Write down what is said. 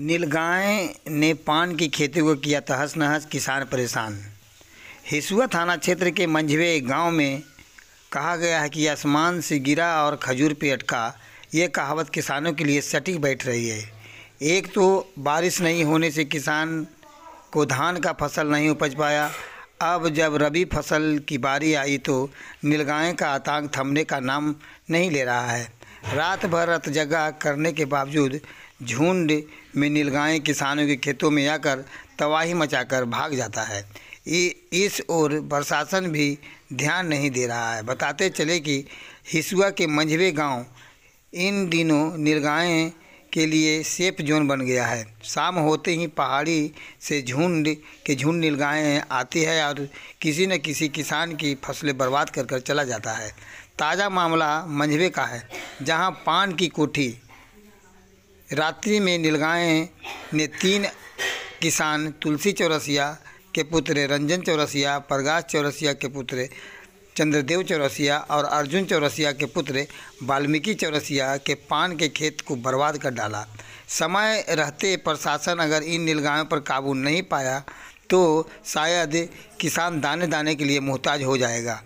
नीलगाय ने पान की खेती को किया तहस तो नहस किसान परेशान हिसुआ थाना क्षेत्र के मंझवे गांव में कहा गया है कि आसमान से गिरा और खजूर पे अटका ये कहावत किसानों के लिए सटीक बैठ रही है एक तो बारिश नहीं होने से किसान को धान का फसल नहीं उपज पाया अब जब रबी फसल की बारी आई तो नीलगाय का आतंक थमने का नाम नहीं ले रहा है रात भर रत जगह करने के बावजूद झुंड में नीलगाएँ किसानों के खेतों में आकर तबाही मचाकर भाग जाता है इस ओर प्रशासन भी ध्यान नहीं दे रहा है बताते चले कि हिसुआ के मंझवे गांव इन दिनों नीलगाय के लिए सेफ जोन बन गया है शाम होते ही पहाड़ी से झुंड के झुंड नीलगायें आती है और किसी न किसी किसान की फसलें बर्बाद कर कर चला जाता है ताज़ा मामला मंझवे का है जहाँ पान की कोठी रात्रि में नीलगाए ने तीन किसान तुलसी चौरसिया के पुत्र रंजन चौरसिया प्रकाश चौरसिया के पुत्र चंद्रदेव चौरसिया और अर्जुन चौरसिया के पुत्र वाल्मीकि चौरसिया के पान के खेत को बर्बाद कर डाला समय रहते प्रशासन अगर इन नीलगायों पर काबू नहीं पाया तो शायद किसान दाने दाने के लिए मोहताज हो जाएगा